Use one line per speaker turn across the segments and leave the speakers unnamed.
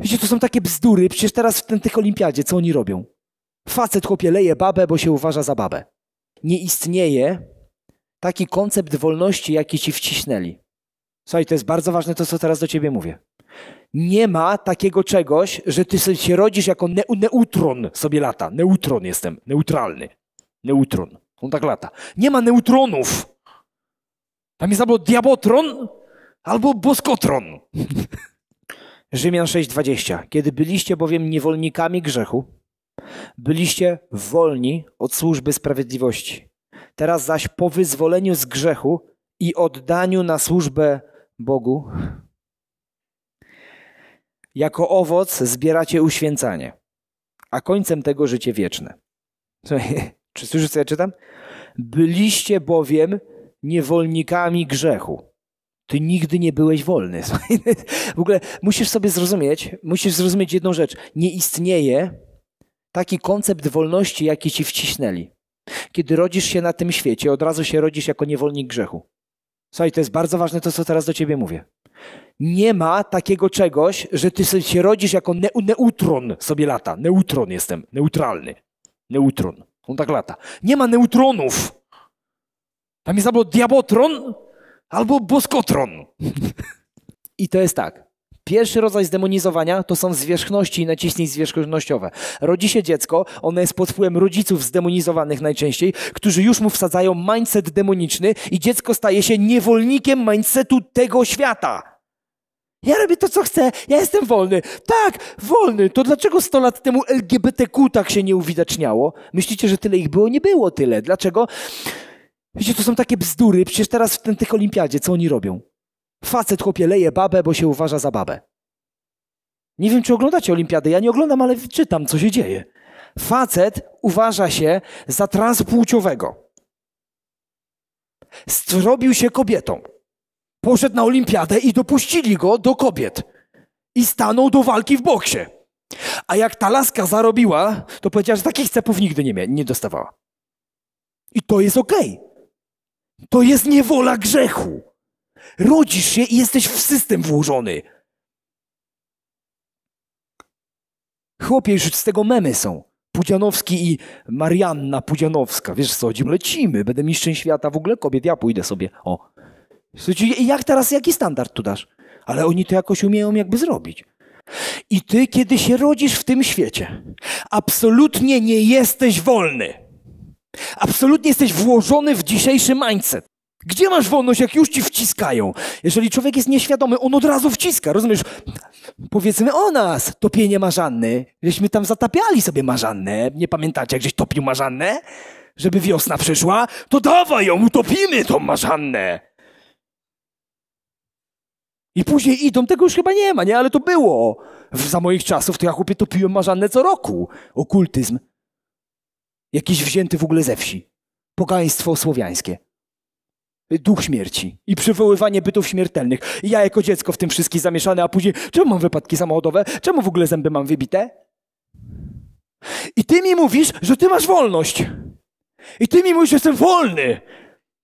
Wiecie, to są takie bzdury, przecież teraz w ten, tych olimpiadzie, co oni robią? Facet chłopie leje babę, bo się uważa za babę. Nie istnieje taki koncept wolności, jaki ci wciśnęli. Słuchaj, to jest bardzo ważne to, co teraz do ciebie mówię. Nie ma takiego czegoś, że ty się rodzisz jako ne neutron sobie lata. Neutron jestem, neutralny. Neutron. On tak lata. Nie ma neutronów. Tam jest albo diabotron, albo boskotron. Rzymian 6:20. Kiedy byliście bowiem niewolnikami grzechu, byliście wolni od służby sprawiedliwości. Teraz zaś po wyzwoleniu z grzechu i oddaniu na służbę Bogu, jako owoc zbieracie uświęcanie, a końcem tego życie wieczne. Czy słyszysz, co ja czytam? Byliście bowiem niewolnikami grzechu. Ty nigdy nie byłeś wolny. W ogóle musisz sobie zrozumieć, musisz zrozumieć jedną rzecz. Nie istnieje taki koncept wolności, jaki ci wciśnęli. Kiedy rodzisz się na tym świecie, od razu się rodzisz jako niewolnik grzechu. Słuchaj, to jest bardzo ważne to, co teraz do ciebie mówię. Nie ma takiego czegoś, że ty sobie się rodzisz jako ne neutron sobie lata. Neutron jestem, neutralny. Neutron. On tak lata. Nie ma neutronów. Tam jest albo diabotron, albo boskotron. I to jest tak. Pierwszy rodzaj zdemonizowania to są zwierzchności i naciśnień zwierzchnościowe. Rodzi się dziecko, ono jest pod wpływem rodziców zdemonizowanych najczęściej, którzy już mu wsadzają mindset demoniczny i dziecko staje się niewolnikiem mindsetu tego świata. Ja robię to, co chcę, ja jestem wolny. Tak, wolny. To dlaczego 100 lat temu LGBTQ tak się nie uwidaczniało? Myślicie, że tyle ich było? Nie było tyle. Dlaczego? Wiecie, to są takie bzdury, przecież teraz w ten, tych olimpiadzie, co oni robią? Facet chłopie leje babę, bo się uważa za babę. Nie wiem, czy oglądacie olimpiadę, ja nie oglądam, ale czytam, co się dzieje. Facet uważa się za transpłciowego. Zrobił się kobietą. Poszedł na olimpiadę i dopuścili go do kobiet. I stanął do walki w boksie. A jak ta laska zarobiła, to powiedziała, że takich cepów nigdy nie, nie dostawała. I to jest okej. Okay. To jest niewola grzechu. Rodzisz się i jesteś w system włożony. Chłopie, już z tego memy są. Pudzianowski i Marianna Pudzianowska. Wiesz co, chodzi? Lecimy, będę mistrzem świata. W ogóle kobiet, ja pójdę sobie. O. I jak teraz, jaki standard tu dasz? Ale oni to jakoś umieją jakby zrobić. I ty, kiedy się rodzisz w tym świecie, absolutnie nie jesteś wolny absolutnie jesteś włożony w dzisiejszy mindset. Gdzie masz wolność, jak już ci wciskają? Jeżeli człowiek jest nieświadomy, on od razu wciska, rozumiesz? Powiedzmy o nas, topienie marzanny. Żeśmy tam zatapiali sobie marzannę. Nie pamiętacie, jak żeś topił marzannę? Żeby wiosna przyszła? To dawaj ją, utopimy tą marzannę. I później idą, tego już chyba nie ma, nie? Ale to było. W, za moich czasów to ja chłopie topiłem marzannę co roku. Okultyzm. Jakiś wzięty w ogóle ze wsi. Pogaństwo słowiańskie. Duch śmierci i przywoływanie bytów śmiertelnych. I ja jako dziecko w tym wszystkim zamieszane, a później czemu mam wypadki samochodowe? Czemu w ogóle zęby mam wybite? I ty mi mówisz, że ty masz wolność. I ty mi mówisz, że jestem wolny.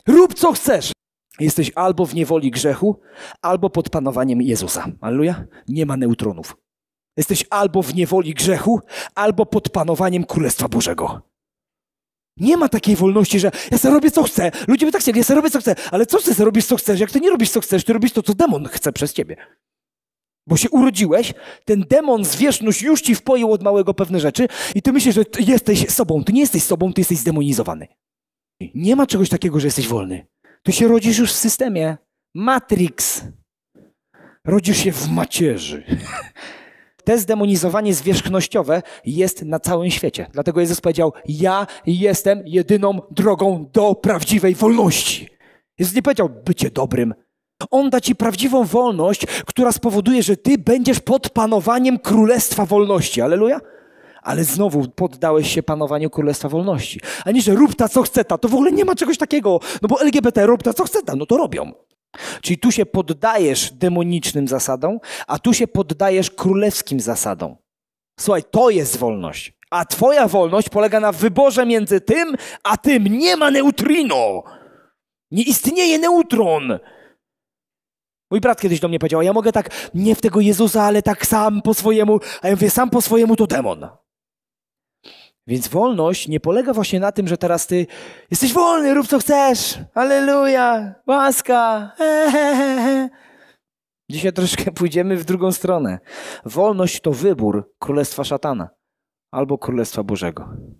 Rób co chcesz. Jesteś albo w niewoli grzechu, albo pod panowaniem Jezusa. Alleluja. Nie ma neutronów. Jesteś albo w niewoli grzechu, albo pod panowaniem Królestwa Bożego. Nie ma takiej wolności, że ja sobie robię co chcę, ludzie by tak chcieli, ja sobie robię co chcę, ale co ty robisz co chcesz? Jak ty nie robisz co chcesz, ty robisz to, co demon chce przez ciebie. Bo się urodziłeś, ten demon zwierzchność już ci wpoił od małego pewne rzeczy i ty myślisz, że ty jesteś sobą. Ty nie jesteś sobą, ty jesteś zdemonizowany. Nie ma czegoś takiego, że jesteś wolny. Ty się rodzisz już w systemie. Matrix. Rodzisz się w macierzy. te zdemonizowanie zwierzchnościowe jest na całym świecie. Dlatego Jezus powiedział: Ja jestem jedyną drogą do prawdziwej wolności. Jezus nie powiedział: bycie dobrym. On da ci prawdziwą wolność, która spowoduje, że ty będziesz pod panowaniem Królestwa Wolności. Aleluja ale znowu poddałeś się panowaniu Królestwa Wolności. A nie, że rób ta co chce ta, to w ogóle nie ma czegoś takiego, no bo LGBT rób ta co chce ta, no to robią. Czyli tu się poddajesz demonicznym zasadom, a tu się poddajesz królewskim zasadom. Słuchaj, to jest wolność. A twoja wolność polega na wyborze między tym, a tym. Nie ma neutrino. Nie istnieje neutron. Mój brat kiedyś do mnie powiedział, ja mogę tak, nie w tego Jezusa, ale tak sam po swojemu. A ja mówię, sam po swojemu to demon. Więc wolność nie polega właśnie na tym, że teraz ty jesteś wolny, rób co chcesz. Aleluja, łaska. Dzisiaj troszkę pójdziemy w drugą stronę. Wolność to wybór królestwa szatana albo królestwa Bożego.